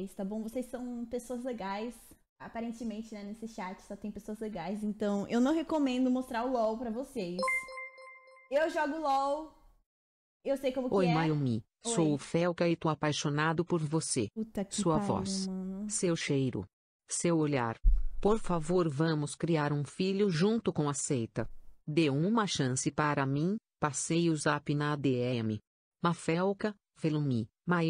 vocês, tá bom? Vocês são pessoas legais. Aparentemente, né, nesse chat só tem pessoas legais, então eu não recomendo mostrar o LoL pra vocês. Eu jogo LoL. Eu sei como Oi, que é. Mayumi. Oi. Sou o Felca e tô apaixonado por você. Puta que Sua pariu, voz. Mano. Seu cheiro. Seu olhar. Por favor, vamos criar um filho junto com a seita. Dê uma chance para mim, passei o zap na ADM. Mafelca, Felumi, May